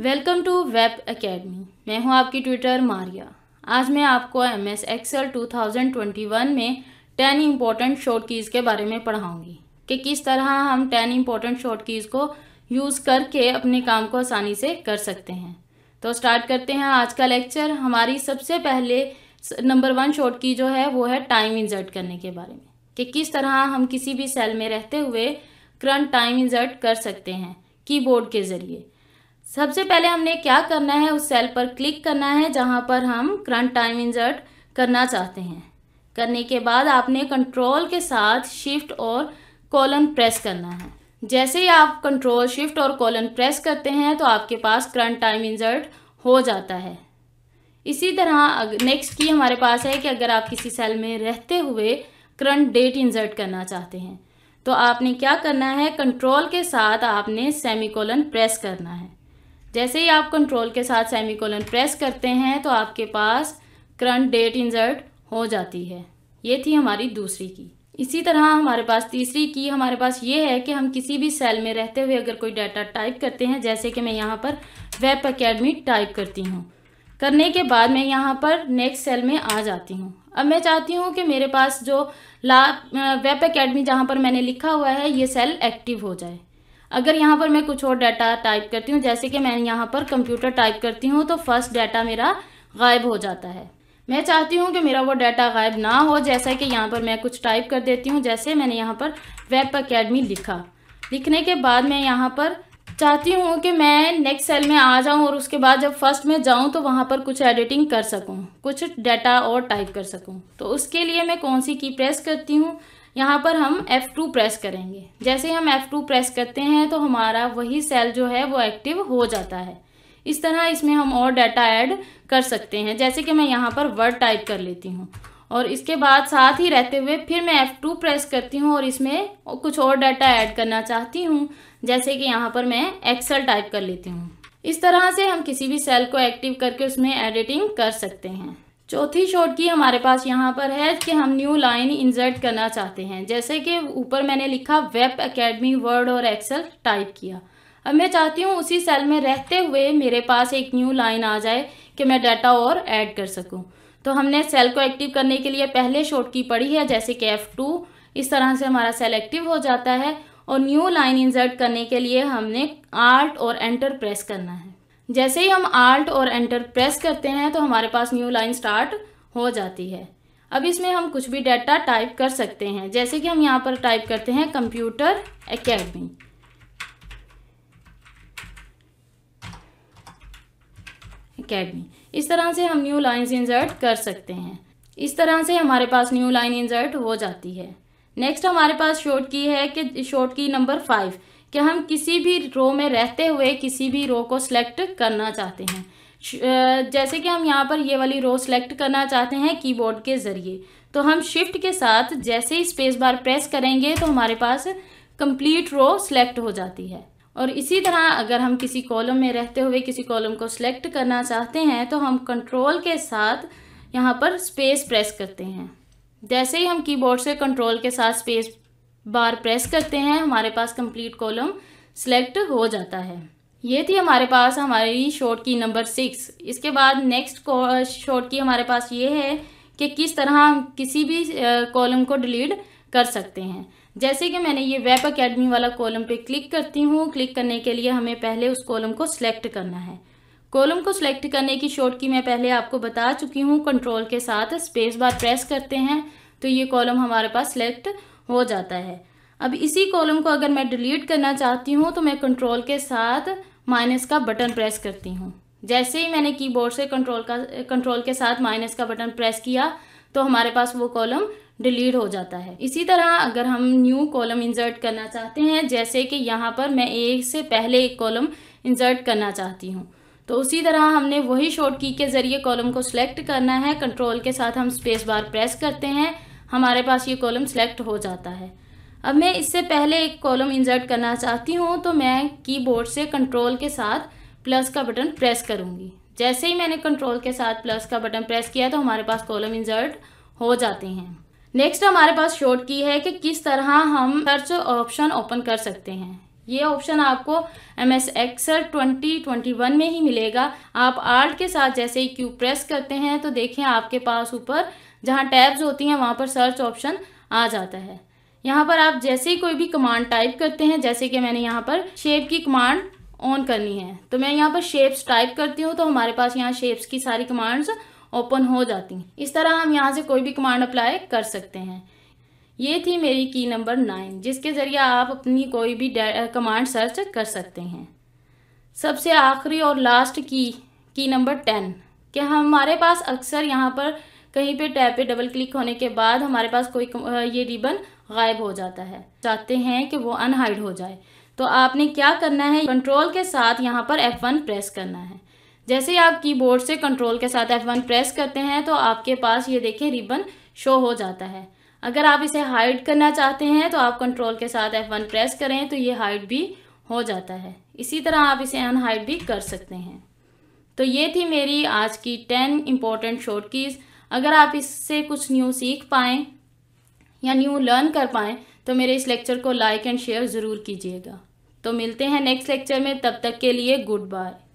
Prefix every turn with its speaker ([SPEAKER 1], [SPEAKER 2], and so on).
[SPEAKER 1] welcome to web academy मैं हूं आपकी ट्विटर मारिया आज मैं आपको एम एस एक्सएल टू में टेन इंपॉर्टेंट शॉर्ट कीज़ के बारे में पढ़ाऊंगी कि किस तरह हम टेन इम्पोर्टेंट शॉर्ट कीज़ को यूज़ करके अपने काम को आसानी से कर सकते हैं तो स्टार्ट करते हैं आज का लेक्चर हमारी सबसे पहले नंबर वन शॉर्ट की जो है वो है टाइम इंजर्ट करने के बारे में कि किस तरह हम किसी भी सेल में रहते हुए करंट टाइम इंजर्ट कर सकते हैं कीबोर्ड के ज़रिए सबसे पहले हमने क्या करना है उस सेल पर क्लिक करना है जहाँ पर हम करंट टाइम इंजर्ट करना चाहते हैं करने के बाद आपने कंट्रोल के साथ शिफ्ट और कॉलन प्रेस करना है जैसे ही आप कंट्रोल शिफ्ट और कॉलन प्रेस करते हैं तो आपके पास करंट टाइम इंजर्ट हो जाता है इसी तरह नेक्स्ट की हमारे पास है कि अगर आप किसी सेल में रहते हुए करंट डेट इंजर्ट करना चाहते हैं तो आपने क्या करना है कंट्रोल के साथ आपने सेमी कॉलन प्रेस करना है जैसे ही आप कंट्रोल के साथ सेमीकोलन प्रेस करते हैं तो आपके पास करंट डेट इंजर्ट हो जाती है ये थी हमारी दूसरी की इसी तरह हमारे पास तीसरी की हमारे पास ये है कि हम किसी भी सेल में रहते हुए अगर कोई डाटा टाइप करते हैं जैसे कि मैं यहाँ पर वेब अकेडमी टाइप करती हूँ करने के बाद मैं यहाँ पर नेक्स्ट सेल में आ जाती हूँ अब मैं चाहती हूँ कि मेरे पास जो ला वेब अकेडमी जहाँ पर मैंने लिखा हुआ है ये सेल एक्टिव हो जाए अगर यहाँ पर मैं कुछ और डाटा टाइप करती हूँ जैसे कि मैं यहाँ पर कंप्यूटर टाइप करती हूँ तो फर्स्ट डाटा मेरा गायब हो जाता है मैं चाहती हूँ कि मेरा वो डाटा गायब ना हो जैसा कि यहाँ पर मैं कुछ टाइप कर देती हूँ जैसे मैंने यहाँ पर वेब अकेडमी लिखा लिखने के बाद मैं यहाँ पर चाहती हूँ कि मैं नेक्स्ट सेल में आ जाऊँ और उसके बाद जब फर्स्ट में जाऊँ तो वहाँ पर कुछ एडिटिंग कर सकूँ कुछ डाटा और टाइप कर सकूँ तो उसके लिए मैं कौन सी की प्रेस करती हूँ यहाँ पर हम F2 प्रेस करेंगे जैसे हम F2 प्रेस करते हैं तो हमारा वही सेल जो है वो एक्टिव हो जाता है इस तरह इसमें हम और डाटा ऐड कर सकते हैं जैसे कि मैं यहाँ पर वर्ड टाइप कर लेती हूँ और इसके बाद साथ ही रहते हुए फिर मैं F2 प्रेस करती हूँ और इसमें कुछ और डाटा ऐड करना चाहती हूँ जैसे कि यहाँ पर मैं एक्सेल टाइप कर लेती हूँ इस तरह से हम किसी भी सेल को एक्टिव करके उसमें एडिटिंग कर सकते हैं चौथी शॉर्ट की हमारे पास यहाँ पर है कि हम न्यू लाइन इंसर्ट करना चाहते हैं जैसे कि ऊपर मैंने लिखा वेब एकेडमी वर्ड और एक्सेल टाइप किया अब मैं चाहती हूँ उसी सेल में रहते हुए मेरे पास एक न्यू लाइन आ जाए कि मैं डाटा और ऐड कर सकूँ तो हमने सेल को एक्टिव करने के लिए पहले शॉर्ट की पढ़ी है जैसे कि एफ़ टू इस तरह से हमारा सेल एक्टिव हो जाता है और न्यू लाइन इंसर्ट करने के लिए हमने आर्ट और एंटर प्रेस करना है जैसे ही हम आल्ट और एंटर प्रेस करते हैं तो हमारे पास न्यू लाइन स्टार्ट हो जाती है अब इसमें हम कुछ भी डाटा टाइप कर सकते हैं जैसे कि हम यहाँ पर टाइप करते हैं कंप्यूटर एकेडमी एकेडमी इस तरह से हम न्यू लाइंस इंसर्ट कर सकते हैं इस तरह से हमारे पास न्यू लाइन इंसर्ट हो जाती है नेक्स्ट हमारे पास शॉर्ट की है कि शॉर्ट की नंबर फाइव कि हम किसी भी रो में रहते हुए किसी भी रो को सिलेक्ट करना चाहते हैं जैसे कि हम यहाँ पर ये वाली रो सिलेक्ट करना चाहते हैं कीबोर्ड के ज़रिए तो हम शिफ्ट के साथ जैसे ही स्पेस बार प्रेस करेंगे तो हमारे पास कंप्लीट रो सिलेक्ट हो जाती है और इसी तरह अगर हम किसी कॉलम में रहते हुए किसी कॉलम को सिलेक्ट करना चाहते हैं तो हम कंट्रोल के साथ यहाँ पर स्पेस प्रेस करते हैं जैसे ही हम कीबोर्ड से कंट्रोल के साथ स्पेस बार प्रेस करते हैं हमारे पास कंप्लीट कॉलम सिलेक्ट हो जाता है ये थी हमारे पास हमारी शॉर्ट की नंबर सिक्स इसके बाद नेक्स्ट शॉर्ट की हमारे पास ये है कि किस तरह हम किसी भी कॉलम को डिलीट कर सकते हैं जैसे कि मैंने ये वेब अकेडमी वाला कॉलम पे क्लिक करती हूँ क्लिक करने के लिए हमें पहले उस कॉलम को सिलेक्ट करना है कॉलम को सिलेक्ट करने की शॉर्ट की मैं पहले आपको बता चुकी हूँ कंट्रोल के साथ स्पेस बार प्रेस करते हैं तो ये कॉलम हमारे पास सिलेक्ट हो जाता है अब इसी कॉलम को अगर मैं डिलीट करना चाहती हूँ तो मैं कंट्रोल के साथ माइनस का बटन प्रेस करती हूँ जैसे ही मैंने कीबोर्ड से कंट्रोल का कंट्रोल के साथ माइनस का बटन प्रेस किया तो हमारे पास वो कॉलम डिलीट हो जाता है इसी तरह अगर हम न्यू कॉलम इंसर्ट करना चाहते हैं जैसे कि यहाँ पर मैं एक से पहले एक कॉलम इंसर्ट करना चाहती हूँ तो उसी तरह हमने वही शॉर्ट की के ज़रिए कॉलम को सिलेक्ट करना है कंट्रोल के साथ हम स्पेस बार प्रेस करते हैं हमारे पास ये कॉलम सेलेक्ट हो जाता है अब मैं इससे पहले एक कॉलम इंसर्ट करना चाहती हूँ तो मैं कीबोर्ड से कंट्रोल के साथ प्लस का बटन प्रेस करूँगी जैसे ही मैंने कंट्रोल के साथ प्लस का बटन प्रेस किया तो हमारे पास कॉलम इंसर्ट हो जाते हैं नेक्स्ट हमारे पास शॉर्ट की है कि किस तरह हम सर्च ऑप्शन ओपन कर सकते हैं ये ऑप्शन आपको M S Excel twenty twenty one में ही मिलेगा आप आर्ट के साथ जैसे ही क्यू प्रेस करते हैं तो देखें आपके पास ऊपर जहाँ टैब्स होती हैं वहाँ पर सर्च ऑप्शन आ जाता है यहाँ पर आप जैसे ही कोई भी कमांड टाइप करते हैं जैसे कि मैंने यहाँ पर शेप की कमांड ऑन करनी है तो मैं यहाँ पर शेप्स टाइप करती हूँ तो हमारे पास यहाँ शेप्स की सारी कमांड्स ओपन हो जाती हैं इस तरह हम यहाँ से कोई भी कमांड अप्लाई कर सकते हैं ये थी मेरी की नंबर नाइन जिसके ज़रिए आप अपनी कोई भी कमांड सर्च कर सकते हैं सबसे आखिरी और लास्ट की की नंबर टेन कि हमारे पास अक्सर यहाँ पर कहीं पे टैब पे डबल क्लिक होने के बाद हमारे पास कोई ये रिबन गायब हो जाता है चाहते हैं कि वो अनहाइड हो जाए तो आपने क्या करना है कंट्रोल के साथ यहाँ पर F1 प्रेस करना है जैसे ही आप कीबोर्ड से कंट्रोल के साथ F1 प्रेस करते हैं तो आपके पास ये देखें रिबन शो हो जाता है अगर आप इसे हाइड करना चाहते हैं तो आप कंट्रोल के साथ F1 प्रेस करें तो ये हाइड भी हो जाता है इसी तरह आप इसे अनहाइड भी कर सकते हैं तो ये थी मेरी आज की टेन इंपॉर्टेंट शॉर्ट कीज़ अगर आप इससे कुछ न्यू सीख पाएँ या न्यू लर्न कर पाएँ तो मेरे इस लेक्चर को लाइक एंड शेयर ज़रूर कीजिएगा तो मिलते हैं नेक्स्ट लेक्चर में तब तक के लिए गुड बाय